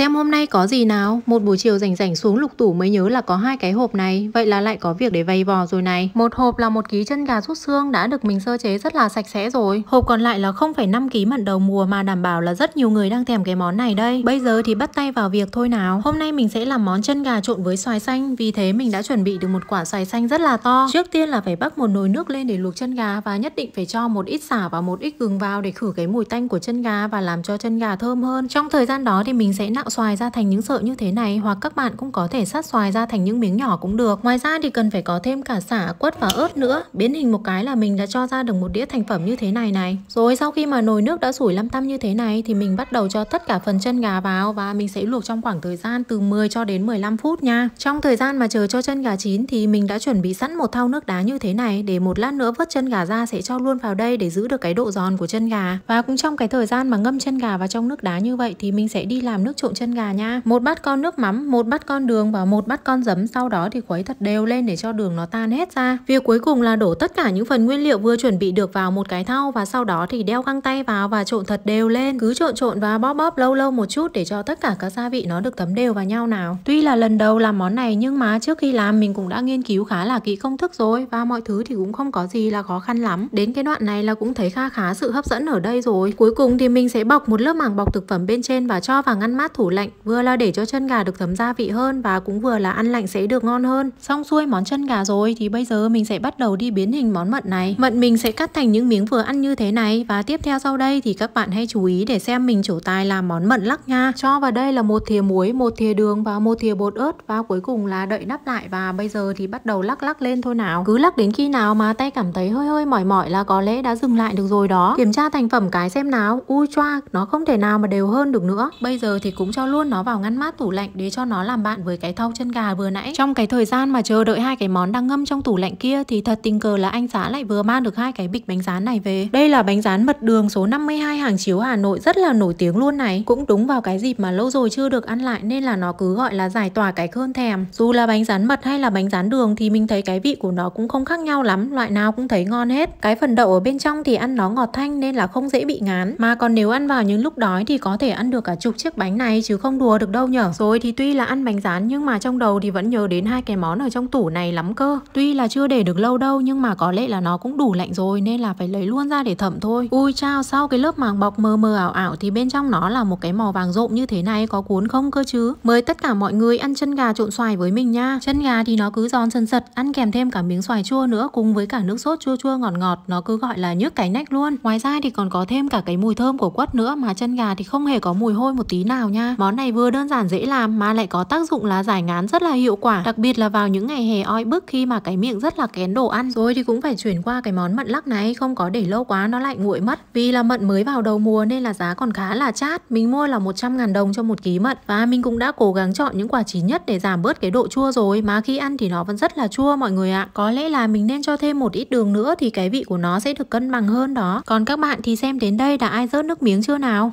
Xem hôm nay có gì nào Một buổi chiều rảnh rảnh xuống lục tủ mới nhớ là có hai cái hộp này Vậy là lại có việc để vay vò rồi này Một hộp là một ký chân gà rút xương đã được mình sơ chế rất là sạch sẽ rồi Hộp còn lại là 0,5 ký mận đầu mùa mà đảm bảo là rất nhiều người đang thèm cái món này đây Bây giờ thì bắt tay vào việc thôi nào Hôm nay mình sẽ làm món chân gà trộn với xoài xanh Vì thế mình đã chuẩn bị được một quả xoài xanh rất là to Trước tiên là phải bắt một nồi nước lên để luộc chân gà Và nhất định phải cho một ít xả và một ít gừng vào để khử cái mùi tanh của chân gà và làm cho chân gà thơm hơn Trong thời gian đó thì mình sẽ nạo xoài ra thành những sợi như thế này hoặc các bạn cũng có thể sát xoài ra thành những miếng nhỏ cũng được. Ngoài ra thì cần phải có thêm cả xả, quất và ớt nữa. Biến hình một cái là mình đã cho ra được một đĩa thành phẩm như thế này này. Rồi sau khi mà nồi nước đã sủi lăm tăm như thế này thì mình bắt đầu cho tất cả phần chân gà vào và mình sẽ luộc trong khoảng thời gian từ 10 cho đến 15 phút nha. Trong thời gian mà chờ cho chân gà chín thì mình đã chuẩn bị sẵn một thau nước đá như thế này để một lát nữa vớt chân gà ra sẽ cho luôn vào đây để giữ được cái độ giòn của chân gà. Và cũng trong cái thời gian mà ngâm chân gà vào trong nước đá như vậy thì mình sẽ đi làm nước trộn trộn chân gà nha một bát con nước mắm một bát con đường và một bát con giấm sau đó thì khuấy thật đều lên để cho đường nó tan hết ra việc cuối cùng là đổ tất cả những phần nguyên liệu vừa chuẩn bị được vào một cái thau và sau đó thì đeo găng tay vào và trộn thật đều lên cứ trộn trộn và bóp bóp lâu lâu một chút để cho tất cả các gia vị nó được thấm đều vào nhau nào tuy là lần đầu làm món này nhưng mà trước khi làm mình cũng đã nghiên cứu khá là kỹ công thức rồi và mọi thứ thì cũng không có gì là khó khăn lắm đến cái đoạn này là cũng thấy kha khá sự hấp dẫn ở đây rồi cuối cùng thì mình sẽ bọc một lớp màng bọc thực phẩm bên trên và cho vào ngăn mát tủ lạnh vừa là để cho chân gà được thấm gia vị hơn và cũng vừa là ăn lạnh sẽ được ngon hơn. Xong xuôi món chân gà rồi thì bây giờ mình sẽ bắt đầu đi biến hình món mận này. Mận mình sẽ cắt thành những miếng vừa ăn như thế này và tiếp theo sau đây thì các bạn hãy chú ý để xem mình chủ tài làm món mận lắc nha. Cho vào đây là một thìa muối, một thìa đường và một thìa bột ớt và cuối cùng là đậy nắp lại và bây giờ thì bắt đầu lắc lắc lên thôi nào. Cứ lắc đến khi nào mà tay cảm thấy hơi hơi mỏi mỏi là có lẽ đã dừng lại được rồi đó. Kiểm tra thành phẩm cái xem nào. u choa, nó không thể nào mà đều hơn được nữa. Bây giờ thì cũng cũng cho luôn nó vào ngăn mát tủ lạnh để cho nó làm bạn với cái thau chân gà vừa nãy. Trong cái thời gian mà chờ đợi hai cái món đang ngâm trong tủ lạnh kia thì thật tình cờ là anh xã lại vừa mang được hai cái bịch bánh rán này về. Đây là bánh rán mật đường số 52 hàng chiếu Hà Nội rất là nổi tiếng luôn này. Cũng đúng vào cái dịp mà lâu rồi chưa được ăn lại nên là nó cứ gọi là giải tỏa cái cơn thèm. Dù là bánh rán mật hay là bánh rán đường thì mình thấy cái vị của nó cũng không khác nhau lắm, loại nào cũng thấy ngon hết. Cái phần đậu ở bên trong thì ăn nó ngọt thanh nên là không dễ bị ngán. Mà còn nếu ăn vào những lúc đói thì có thể ăn được cả chục chiếc bánh này chứ không đùa được đâu nhở Rồi thì tuy là ăn bánh rán nhưng mà trong đầu thì vẫn nhớ đến hai cái món ở trong tủ này lắm cơ Tuy là chưa để được lâu đâu nhưng mà có lẽ là nó cũng đủ lạnh rồi nên là phải lấy luôn ra để thẩm thôi Ui chao sau cái lớp màng bọc mờ mờ ảo ảo thì bên trong nó là một cái màu vàng rộm như thế này có cuốn không cơ chứ Mời tất cả mọi người ăn chân gà trộn xoài với mình nha Chân gà thì nó cứ giòn sần sật ăn kèm thêm cả miếng xoài chua nữa cùng với cả nước sốt chua chua ngọt ngọt nó cứ gọi là nhức cái nách luôn Ngoài ra thì còn có thêm cả cái mùi thơm của quất nữa mà chân gà thì không hề có mùi hôi một tí nào nha Món này vừa đơn giản dễ làm mà lại có tác dụng là giải ngán rất là hiệu quả, đặc biệt là vào những ngày hè oi bức khi mà cái miệng rất là kén đồ ăn. Rồi thì cũng phải chuyển qua cái món mận lắc này, không có để lâu quá nó lại nguội mất. Vì là mận mới vào đầu mùa nên là giá còn khá là chát. Mình mua là 100 ngàn đồng cho một ký mận và mình cũng đã cố gắng chọn những quả chín nhất để giảm bớt cái độ chua rồi mà khi ăn thì nó vẫn rất là chua mọi người ạ. Có lẽ là mình nên cho thêm một ít đường nữa thì cái vị của nó sẽ được cân bằng hơn đó. Còn các bạn thì xem đến đây đã ai rớt nước miếng chưa nào?